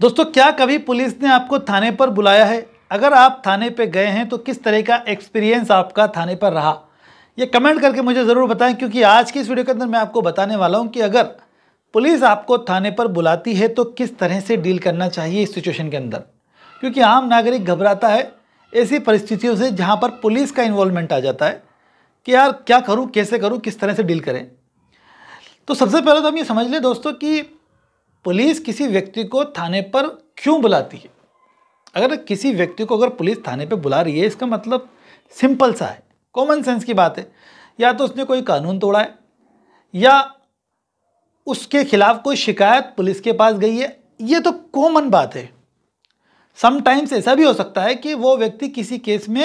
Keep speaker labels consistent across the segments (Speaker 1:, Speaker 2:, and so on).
Speaker 1: दोस्तों क्या कभी पुलिस ने आपको थाने पर बुलाया है अगर आप थाने पर गए हैं तो किस तरह का एक्सपीरियंस आपका थाने पर रहा ये कमेंट करके मुझे ज़रूर बताएं क्योंकि आज की इस वीडियो के अंदर मैं आपको बताने वाला हूँ कि अगर पुलिस आपको थाने पर बुलाती है तो किस तरह से डील करना चाहिए इस सिचुएशन के अंदर क्योंकि आम नागरिक घबराता है ऐसी परिस्थितियों से जहाँ पर पुलिस का इन्वॉल्वमेंट आ जाता है कि यार क्या करूँ कैसे करूँ किस तरह से डील करें तो सबसे पहले तो हम ये समझ लें दोस्तों कि पुलिस किसी व्यक्ति को थाने पर क्यों बुलाती है अगर किसी व्यक्ति को अगर पुलिस थाने पर बुला रही है इसका मतलब सिंपल सा है कॉमन सेंस की बात है या तो उसने कोई कानून तोड़ा है या उसके खिलाफ कोई शिकायत पुलिस के पास गई है ये तो कॉमन बात है समटाइम्स ऐसा भी हो सकता है कि वो व्यक्ति किसी केस में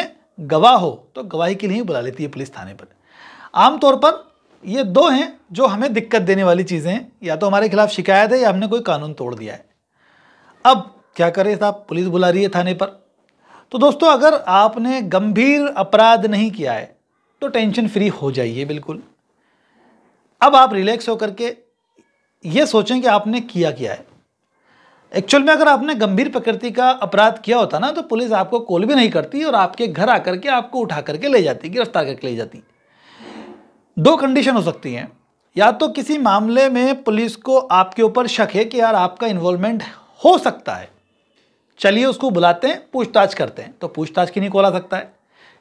Speaker 1: गवाह हो तो गवाही के लिए ही बुला लेती है पुलिस थाने पर आमतौर पर ये दो हैं जो हमें दिक्कत देने वाली चीज़ें हैं या तो हमारे खिलाफ शिकायत है या हमने कोई कानून तोड़ दिया है अब क्या करें साहब पुलिस बुला रही है थाने पर तो दोस्तों अगर आपने गंभीर अपराध नहीं किया है तो टेंशन फ्री हो जाइए बिल्कुल अब आप रिलैक्स होकर के ये सोचें कि आपने किया क्या है एक्चुअल में अगर आपने गंभीर प्रकृति का अपराध किया होता ना तो पुलिस आपको कॉल भी नहीं करती और आपके घर आकर के आपको उठा करके ले जाती गिरफ्तार करके ले जाती दो कंडीशन हो सकती हैं या तो किसी मामले में पुलिस को आपके ऊपर शक है कि यार आपका इन्वॉल्वमेंट हो सकता है चलिए उसको बुलाते हैं पूछताछ करते हैं तो पूछताछ की नहीं खोला सकता है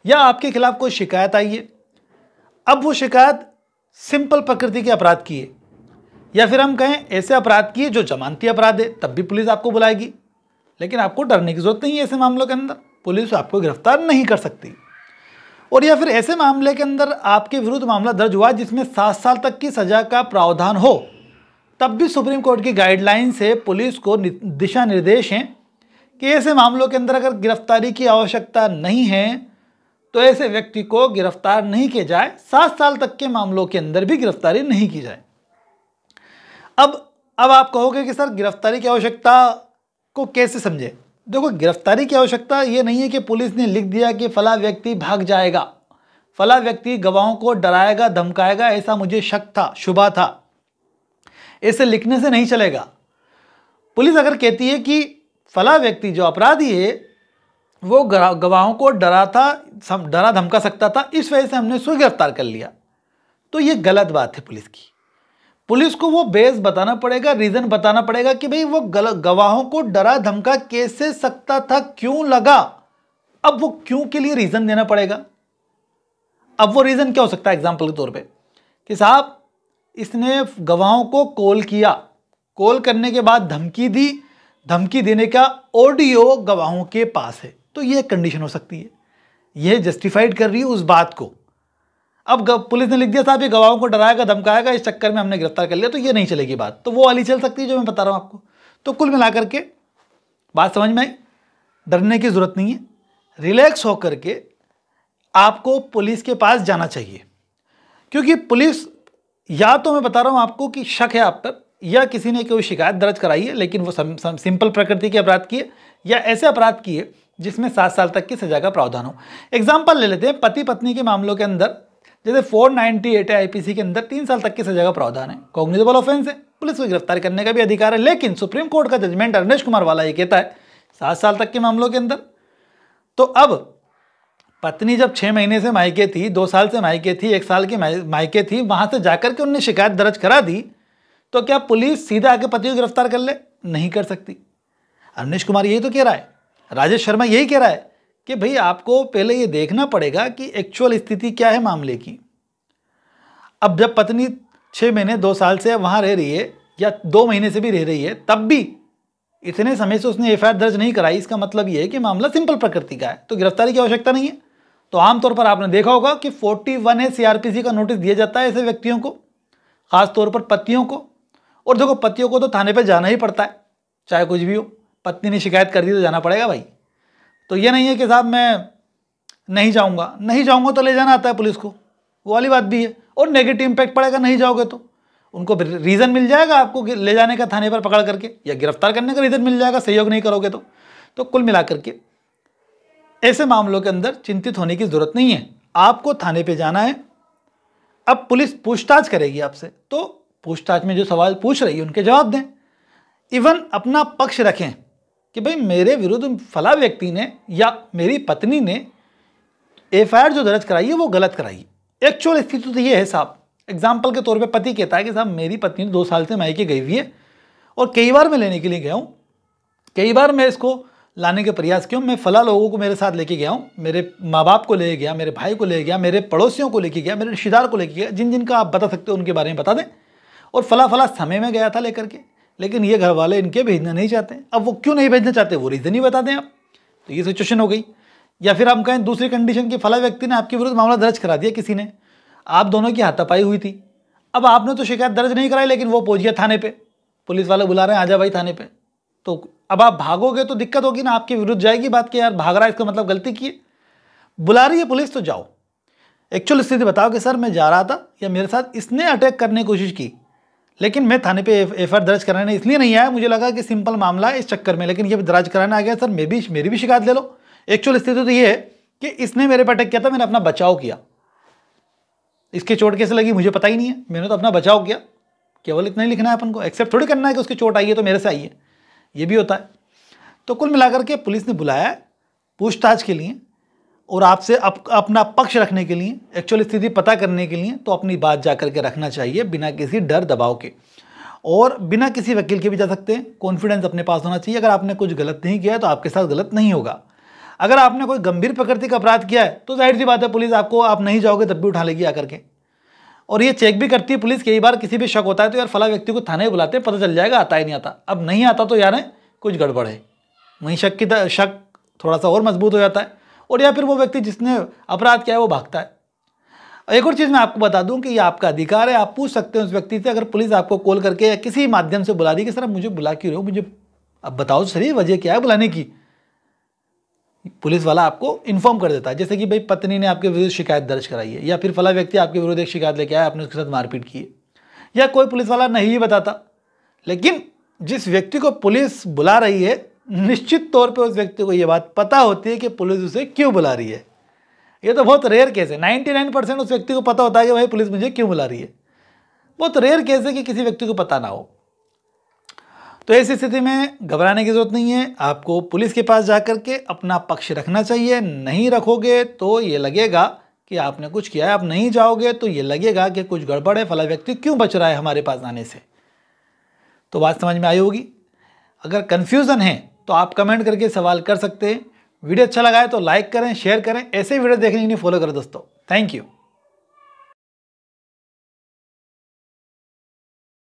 Speaker 1: या आपके खिलाफ कोई शिकायत आई है अब वो शिकायत सिंपल प्रकृति के अपराध की है या फिर हम कहें ऐसे अपराध की है जो जमानती अपराध है तब भी पुलिस आपको बुलाएगी लेकिन आपको डरने की जरूरत नहीं है ऐसे मामलों के अंदर पुलिस आपको गिरफ्तार नहीं कर सकती और या फिर ऐसे मामले के अंदर आपके विरुद्ध मामला दर्ज हुआ जिसमें सात साल तक की सज़ा का प्रावधान हो तब भी सुप्रीम कोर्ट की गाइडलाइन से पुलिस को दिशा निर्देश हैं कि ऐसे मामलों के अंदर अगर गिरफ्तारी की आवश्यकता नहीं है तो ऐसे व्यक्ति को गिरफ्तार नहीं किया जाए सात साल तक के मामलों के अंदर भी गिरफ्तारी नहीं की जाए अब अब आप कहोगे कि सर गिरफ्तारी की आवश्यकता को कैसे समझे देखो गिरफ्तारी की आवश्यकता ये नहीं है कि पुलिस ने लिख दिया कि फला व्यक्ति भाग जाएगा फला व्यक्ति गवाहों को डराएगा धमकाएगा ऐसा मुझे शक था शुभा था ऐसे लिखने से नहीं चलेगा पुलिस अगर कहती है कि फला व्यक्ति जो अपराधी है वो गवाहों को डरा था डरा धमका सकता था इस वजह से हमने उसको गिरफ्तार कर लिया तो ये गलत बात है पुलिस की पुलिस को वो बेस बताना पड़ेगा रीजन बताना पड़ेगा कि भाई वो गवाहों को डरा धमका कैसे सकता था क्यों लगा अब वो क्यों के लिए रीजन देना पड़ेगा अब वो रीजन क्या हो सकता है एग्जाम्पल के तौर पे कि साहब इसने गवाहों को कॉल किया कॉल करने के बाद धमकी दी धमकी देने का ऑडियो गवाहों के पास है तो यह कंडीशन हो सकती है यह जस्टिफाइड कर रही है उस बात को अब पुलिस ने लिख दिया साहब ये गवाहों को डराएगा धमकाएगा इस चक्कर में हमने गिरफ्तार कर लिया तो ये नहीं चलेगी बात तो वो वाली चल सकती है जो मैं बता रहा हूँ आपको तो कुल मिलाकर के बात समझ में आई डरने की ज़रूरत नहीं है रिलैक्स होकर के आपको पुलिस के पास जाना चाहिए क्योंकि पुलिस या तो मैं बता रहा हूँ आपको कि शक है आप पर या किसी ने कोई शिकायत दर्ज कराई है लेकिन वो सम, सम, सिंपल प्रकृति के अपराध किए या ऐसे अपराध किए जिसमें सात साल तक की सजा का प्रावधान हो एग्जाम्पल ले लेते हैं पति पत्नी के मामलों के अंदर जैसे 498 एट आईपीसी के अंदर तीन साल तक की सजा का प्रावधान है कॉग्निजेबल ऑफेंस है पुलिस को गिरफ्तार करने का भी अधिकार है लेकिन सुप्रीम कोर्ट का जजमेंट अरनेश कुमार वाला ये कहता है सात साल तक के मामलों के अंदर तो अब पत्नी जब छः महीने से मायके थी दो साल से मायके थी एक साल की मायके थी वहाँ से जाकर के उनने शिकायत दर्ज करा दी तो क्या पुलिस सीधा आके पति को गिरफ्तार कर ले नहीं कर सकती अवनीश कुमार यही तो कह रहा है राजेश शर्मा यही कह रहा है कि भाई आपको पहले ये देखना पड़ेगा कि एक्चुअल स्थिति क्या है मामले की अब जब पत्नी छः महीने दो साल से वहाँ रह रही है या दो महीने से भी रह रही है तब भी इतने समय से उसने एफ दर्ज नहीं कराई इसका मतलब ये है कि मामला सिंपल प्रकृति का है तो गिरफ्तारी की आवश्यकता नहीं है तो आमतौर पर आपने देखा होगा कि 41 ए का नोटिस दिया जाता है ऐसे व्यक्तियों को खासतौर पर पतियों को और देखो पतियों को तो थाने पर जाना ही पड़ता है चाहे कुछ भी हो पत्नी ने शिकायत कर दी तो जाना पड़ेगा भाई तो ये नहीं है कि साहब मैं नहीं जाऊँगा नहीं जाऊँगा तो ले जाना आता है पुलिस को वो वाली बात भी है और नेगेटिव इम्पैक्ट पड़ेगा नहीं जाओगे तो उनको रीज़न मिल जाएगा आपको ले जाने का थाने पर पकड़ करके या गिरफ्तार करने का रीज़न मिल जाएगा सहयोग नहीं करोगे तो तो कुल मिला करके ऐसे मामलों के अंदर चिंतित होने की ज़रूरत नहीं है आपको थाने पर जाना है अब पुलिस पूछताछ करेगी आपसे तो पूछताछ में जो सवाल पूछ रही है उनके जवाब दें इवन अपना पक्ष रखें कि भाई मेरे विरुद्ध फला व्यक्ति ने या मेरी पत्नी ने एफ जो दर्ज कराई है वो गलत कराई एक्चुअल स्थिति तो ये है साहब एग्जाम्पल के तौर पे पति कहता है कि साहब मेरी पत्नी दो साल से मायके गई हुई है और कई बार मैं लेने के लिए गया हूँ कई बार मैं इसको लाने के प्रयास किया मैं फला लोगों को मेरे साथ लेके गया हूँ मेरे माँ बाप को ले गया मेरे भाई को ले गया मेरे पड़ोसियों को लेके गया मेरे रिश्तेदार को लेके गया जिन जिनका आप बता सकते हो उनके बारे में बता दें और फला फला समय में गया था लेकर के लेकिन ये घर वाले इनके भेजना नहीं चाहते अब वो क्यों नहीं भेजना चाहते वो रीज़न ही बता दें आप तो ये सिचुएशन हो गई या फिर हम कहें दूसरी कंडीशन कि फला व्यक्ति ने आपके विरुद्ध मामला दर्ज करा दिया किसी ने आप दोनों की हाथापाई हुई थी अब आपने तो शिकायत दर्ज नहीं कराई लेकिन वो पहुंच गया थाने पे पुलिस वाले बुला रहे हैं आजा भाई थाने पे तो अब आप भागोगे तो दिक्कत होगी ना आपके विरुद्ध जाएगी बात के यार भाग रहा है इसका मतलब गलती की है बुला रही है पुलिस तो जाओ एक्चुअल स्थिति बताओ कि सर मैं जा रहा था या मेरे साथ इसने अटैक करने की कोशिश की लेकिन मैं थाने पे एफ आई दर्ज कराने इसलिए नहीं आया मुझे लगा कि सिंपल मामला है इस चक्कर में लेकिन ये दर्ज कराने आ गया सर मेरी भी मेरी भी शिकायत ले लो एक्चुअल स्थिति तो ये है कि इसने मेरे पर अटैक किया था मैंने अपना बचाव किया इसके चोट कैसे लगी मुझे पता ही नहीं है मैंने तो अपना बचाव किया केवल इतना ही लिखना है अपन को एक्सेप्ट थोड़ी करना है कि उसकी चोट आई है तो मेरे से आई है ये भी होता है तो कुल मिलाकर के पुलिस ने बुलाया पूछताछ के लिए और आपसे अप, अपना पक्ष रखने के लिए एक्चुअल स्थिति पता करने के लिए तो अपनी बात जा करके रखना चाहिए बिना किसी डर दबाव के और बिना किसी वकील के भी जा सकते हैं कॉन्फिडेंस अपने पास होना चाहिए अगर आपने कुछ गलत नहीं किया है तो आपके साथ गलत नहीं होगा अगर आपने कोई गंभीर प्रकृति का अपराध किया है तो जाहिर सी बात है पुलिस आपको आप नहीं जाओगे तब भी उठा लेगी आकर के और ये चेक भी करती है पुलिस कई बार किसी भी शक होता है तो यार फला व्यक्ति को थाने बुलाते हैं पता चल जाएगा आता ही नहीं आता अब नहीं आता तो यार कुछ गड़बड़ है वहीं शक की शक थोड़ा सा और मजबूत हो जाता है और या फिर वो व्यक्ति जिसने अपराध किया है वो भागता है एक और चीज़ मैं आपको बता दूं कि ये आपका अधिकार है आप पूछ सकते हैं उस व्यक्ति से अगर पुलिस आपको कॉल करके या किसी माध्यम से बुला दी कि सर आप मुझे बुला क्यों रहे हो मुझे अब बताओ सर वजह क्या है बुलाने की पुलिस वाला आपको इन्फॉर्म कर देता है जैसे कि भाई पत्नी ने आपके विरुद्ध शिकायत दर्ज कराई है या फिर फला व्यक्ति आपके विरुद्ध एक शिकायत लेके आया आपने उसके साथ मारपीट की है या कोई पुलिस वाला नहीं बताता लेकिन जिस व्यक्ति को पुलिस बुला रही है निश्चित तौर पर उस व्यक्ति को ये बात पता होती है कि पुलिस उसे क्यों बुला रही है ये तो बहुत रेयर केस है नाइन्टी नाइन परसेंट उस व्यक्ति को पता होता है कि भाई पुलिस मुझे क्यों बुला रही है बहुत रेयर केस है कि किसी व्यक्ति को पता ना हो तो ऐसी स्थिति में घबराने की ज़रूरत नहीं है आपको पुलिस के पास जा के अपना पक्ष रखना चाहिए नहीं रखोगे तो ये लगेगा कि आपने कुछ किया है आप नहीं जाओगे तो ये लगेगा कि कुछ गड़बड़ है फला व्यक्ति क्यों बच रहा है हमारे पास आने से तो बात समझ में आई होगी अगर कन्फ्यूज़न है तो आप कमेंट करके सवाल कर सकते हैं वीडियो अच्छा लगा है तो लाइक करें शेयर करें ऐसे ही वीडियो देखने के लिए फॉलो करें दोस्तों थैंक यू